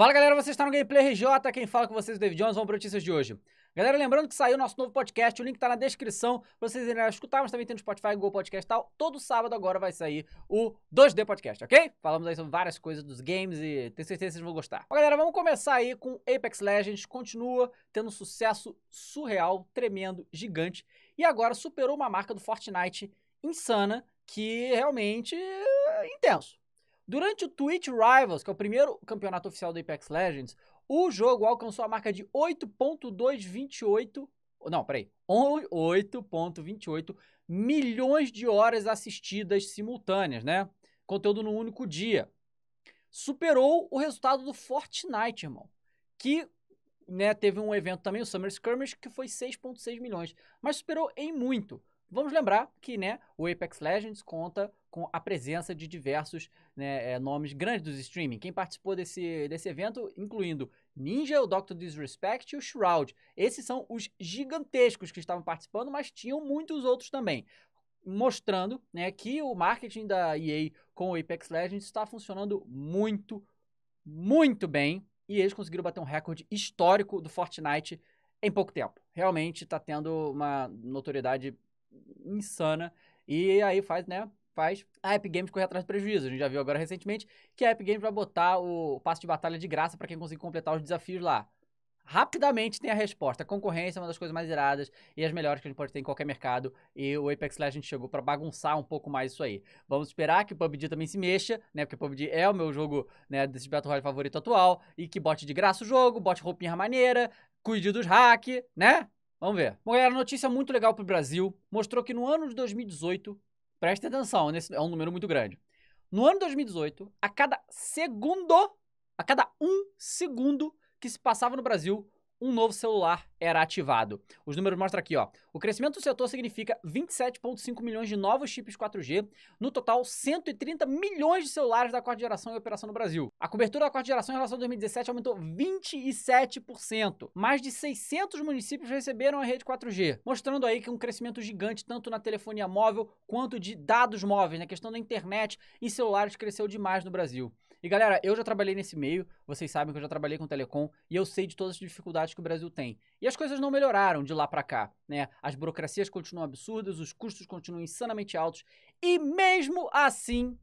Fala galera, você está no Gameplay RJ, quem fala com vocês é o David Jones, vamos para notícias de hoje. Galera, lembrando que saiu nosso novo podcast, o link está na descrição para vocês irem escutar, mas também tem no Spotify, Google Podcast e tal. Todo sábado agora vai sair o 2D Podcast, ok? Falamos aí sobre várias coisas dos games e tenho certeza que vocês vão gostar. Bom, galera, vamos começar aí com Apex Legends, continua tendo um sucesso surreal, tremendo, gigante e agora superou uma marca do Fortnite insana que realmente é intenso. Durante o Twitch Rivals, que é o primeiro campeonato oficial do Apex Legends, o jogo alcançou a marca de 8.228, não, peraí, 8.28 milhões de horas assistidas simultâneas, né? Conteúdo num único dia. Superou o resultado do Fortnite, irmão, que né, teve um evento também, o Summer Skirmish, que foi 6.6 milhões, mas superou em muito. Vamos lembrar que né, o Apex Legends conta com a presença de diversos né, é, nomes grandes do streaming. Quem participou desse, desse evento, incluindo Ninja, o Dr. Disrespect e o Shroud. Esses são os gigantescos que estavam participando, mas tinham muitos outros também. Mostrando né, que o marketing da EA com o Apex Legends está funcionando muito, muito bem. E eles conseguiram bater um recorde histórico do Fortnite em pouco tempo. Realmente está tendo uma notoriedade insana. E aí faz, né? Faz a Epic Games correr atrás de prejuízo. A gente já viu agora recentemente que a Epic Games vai botar o passe de batalha de graça para quem conseguir completar os desafios lá rapidamente tem a resposta. A concorrência é uma das coisas mais iradas e as melhores que a gente pode ter em qualquer mercado. E o Apex Legends chegou para bagunçar um pouco mais isso aí. Vamos esperar que o PUBG também se mexa, né? Porque o PUBG é o meu jogo, né, desse Battle Royale favorito atual e que bote de graça o jogo, bote roupinha maneira, cuide dos hack, né? Vamos ver. Bom, galera, notícia muito legal para o Brasil. Mostrou que no ano de 2018, presta atenção, nesse é um número muito grande. No ano de 2018, a cada segundo, a cada um segundo que se passava no Brasil, um novo celular era ativado. Os números mostram aqui, ó. O crescimento do setor significa 27,5 milhões de novos chips 4G, no total 130 milhões de celulares da quarta geração em operação no Brasil. A cobertura da quarta geração em relação a 2017 aumentou 27%. Mais de 600 municípios receberam a rede 4G, mostrando aí que um crescimento gigante tanto na telefonia móvel quanto de dados móveis, na né? questão da internet e celulares cresceu demais no Brasil. E galera, eu já trabalhei nesse meio, vocês sabem que eu já trabalhei com telecom e eu sei de todas as dificuldades que o Brasil tem. E as coisas não melhoraram de lá para cá, né? As burocracias continuam absurdas, os custos continuam insanamente altos e mesmo assim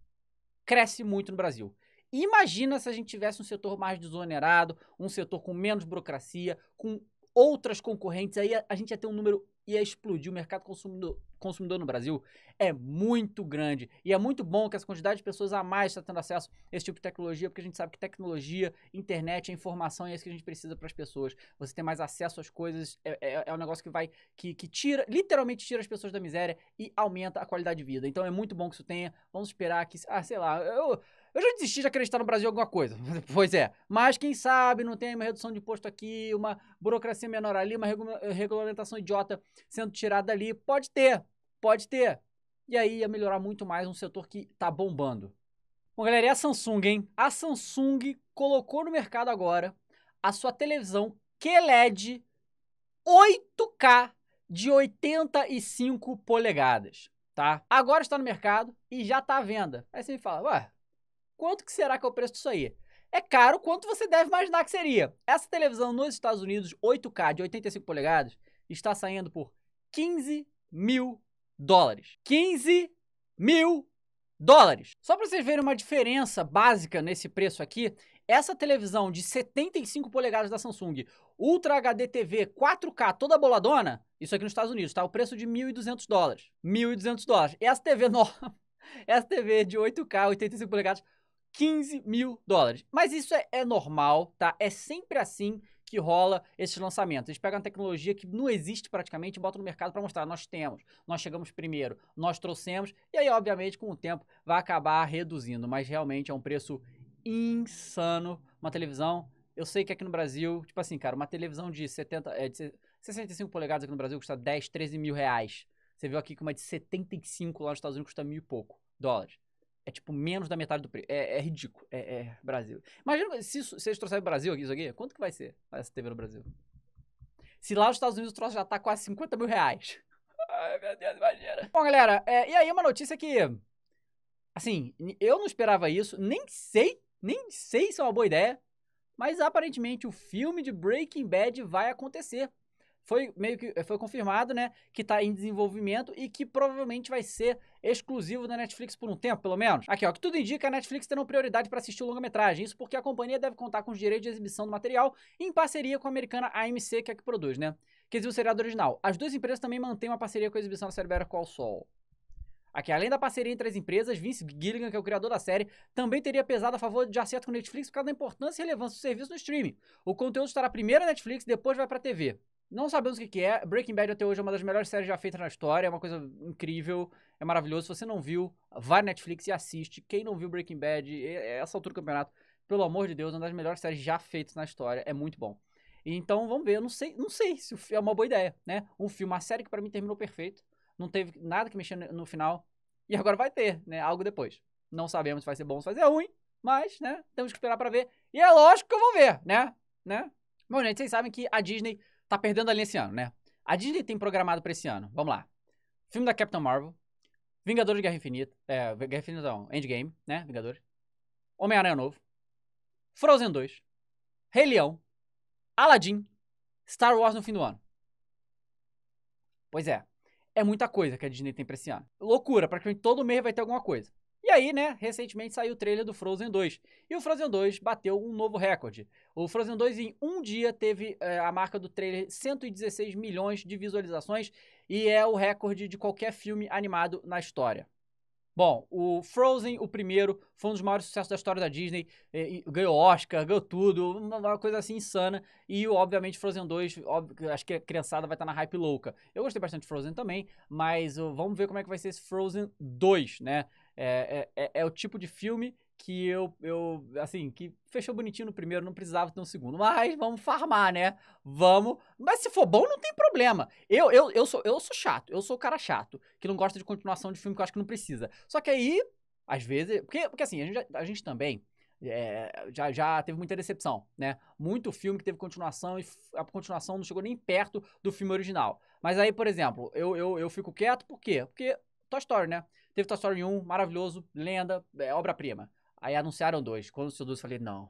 cresce muito no Brasil. Imagina se a gente tivesse um setor mais desonerado, um setor com menos burocracia, com outras concorrentes, aí a, gente ia ter um número ia explodir, o mercado consumidor, consumidor no Brasil é muito grande. E é muito bom que as quantidades de pessoas a mais está tendo acesso a esse tipo de tecnologia, porque a gente sabe que tecnologia, internet, informação é isso que a gente precisa para as pessoas. Você ter mais acesso às coisas é, é, é um negócio que vai, que, que tira, literalmente tira as pessoas da miséria e aumenta a qualidade de vida. Então é muito bom que isso tenha. Vamos esperar que, ah, sei lá, eu, eu já desisti de acreditar no Brasil alguma coisa. pois é. Mas quem sabe não tem uma redução de imposto aqui, uma burocracia menor ali, uma regulamentação idiota sendo tirada ali. Pode ter, pode ter. E aí ia melhorar muito mais um setor que está bombando. Bom, galera, e a Samsung, hein? A Samsung colocou no mercado agora a sua televisão QLED 8K de 85 polegadas, tá? Agora está no mercado e já está à venda. Aí você me fala, ué, Quanto que será que é o preço disso aí? É caro quanto você deve imaginar que seria. Essa televisão nos Estados Unidos, 8K de 85 polegadas, está saindo por 15 mil dólares. 15 mil dólares. Só para vocês verem uma diferença básica nesse preço aqui, essa televisão de 75 polegadas da Samsung, Ultra HD TV 4K toda boladona, isso aqui nos Estados Unidos, tá? O preço de 1.200 dólares. 1.200 dólares. Essa TV nova, essa TV de 8K, 85 polegadas, 15 mil dólares. Mas isso é, é, normal, tá? É sempre assim que rola esses lançamentos. Eles pegam uma tecnologia que não existe praticamente e botam no mercado para mostrar, nós temos, nós chegamos primeiro, nós trouxemos, e aí, obviamente, com o tempo vai acabar reduzindo, mas realmente é um preço insano. Uma televisão, eu sei que aqui no Brasil, tipo assim, cara, uma televisão de 70, é, de 65 polegadas aqui no Brasil custa 10, 13 mil reais. Você viu aqui que uma de 75 lá nos Estados Unidos custa mil e pouco dólares. É tipo menos da metade do preço. É, é ridículo. É, é, Brasil. Imagina se, isso, se eles trouxerem o Brasil aqui, isso aqui, quanto que vai ser essa TV no Brasil? Se lá nos Estados Unidos o troço já tá quase 50 mil reais. Ai, meu Deus, imagina. Bom, galera, é, e aí uma notícia que. Assim, eu não esperava isso, nem sei, nem sei se é uma boa ideia, mas aparentemente o filme de Breaking Bad vai acontecer foi meio que eh, foi confirmado, né, que está em desenvolvimento e que provavelmente vai ser exclusivo da Netflix por um tempo, pelo menos. Aqui, ó, que tudo indica a Netflix terá prioridade para assistir o longa-metragem, isso porque a companhia deve contar com os direitos de exibição do material em parceria com a americana AMC, que é a que produz, né? Que exibiu o seriado original. As duas empresas também mantêm uma parceria com a exibição da série Qual Sol. Aqui, além da parceria entre as empresas, Vince Gilligan, que é o criador da série, também teria pesado a favor de acerto com a Netflix por causa da importância e relevância do serviço no streaming. O conteúdo estará primeiro na Netflix, depois vai para a TV. Não sabemos o que, que, é. Breaking Bad até hoje é uma das melhores séries já feitas na história. É uma coisa incrível, é maravilhoso. Se você não viu, vai na Netflix e assiste. Quem não viu Breaking Bad, é, é essa altura do campeonato, pelo amor de Deus, é uma das melhores séries já feitas na história. É muito bom. Então vamos ver. Eu não sei, não sei se é uma boa ideia, né? Um filme, uma série que para mim terminou perfeito. Não teve nada que mexer no final. E agora vai ter, né? Algo depois. Não sabemos se vai ser bom ou se vai ser ruim. Mas, né? Temos que esperar para ver. E é lógico que eu vou ver, né? Né? Bom, gente, vocês sabem que a Disney tá perdendo ali esse ano, né? A Disney tem programado pra esse ano, vamos lá. Filme da Capitão Marvel, Vingadores de Guerra Infinita, é, Guerra Infinita não, Endgame, né, Vingadores. Homem-Aranha Novo, Frozen 2, Rei Leão, Aladdin, Star Wars no fim do ano. Pois é, é muita coisa que a Disney tem pra esse ano. Loucura, praticamente todo mês vai ter alguma coisa. E aí, né, recentemente saiu o trailer do Frozen 2. E o Frozen 2 bateu um novo recorde. O Frozen 2 em um dia teve é, a marca do trailer 116 milhões de visualizações e é o recorde de qualquer filme animado na história. Bom, o Frozen, o primeiro, foi um dos maiores sucessos da história da Disney. Eh, ganhou Oscar, ganhou tudo, uma coisa assim insana. E, obviamente, Frozen 2, óbvio, acho que a criançada vai estar tá na hype louca. Eu gostei bastante de Frozen também, mas vamos ver como é que vai ser esse Frozen 2, né? É, é, é, é o tipo de filme que eu, eu, assim, que fechou bonitinho no primeiro, não precisava ter um segundo. Mas vamos farmar, né? Vamos. Mas se for bom, não tem problema. Eu, eu, eu, sou, eu sou chato, eu sou o cara chato, que não gosta de continuação de filme que eu acho que não precisa. Só que aí, às vezes. Porque, porque assim, a gente, a gente também. É, já, já teve muita decepção, né? Muito filme que teve continuação e a continuação não chegou nem perto do filme original. Mas aí, por exemplo, eu, eu, eu fico quieto, por quê? Porque Toy Story, né? Teve Toy Story 1, maravilhoso, lenda, é, obra-prima. Aí anunciaram dois. Quando anunciou dois, eu falei, não.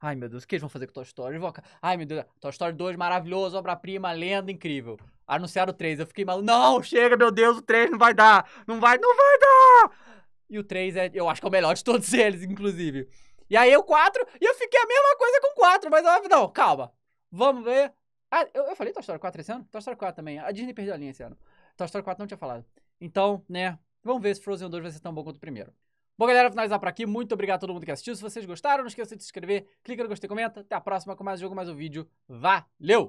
Ai, meu Deus, o que eles vão fazer com Toy Story? Vou... Ai, meu Deus, Toy Story 2, maravilhoso, obra-prima, lenda, incrível. Anunciaram três eu fiquei maluco. Não, chega, meu Deus, o três não vai dar. Não vai, não vai dar. E o três é, eu acho que é o melhor de todos eles, inclusive. E aí o quatro e eu fiquei a mesma coisa com o quatro. mas eu, ah, não, calma. Vamos ver. Ah, eu, eu falei Toy Story 4 esse ano? Toy Story 4 também. A Disney perdeu a linha esse ano. Toy Story 4 não tinha falado. Então, né, Vamos ver se Frozen 2 vai ser tão bom quanto o primeiro. Bom, galera, finalizar por aqui. Muito obrigado a todo mundo que assistiu. Se vocês gostaram, não esqueça de se inscrever, clica no gostei, comenta. Até a próxima com mais jogo, mais um vídeo. Valeu!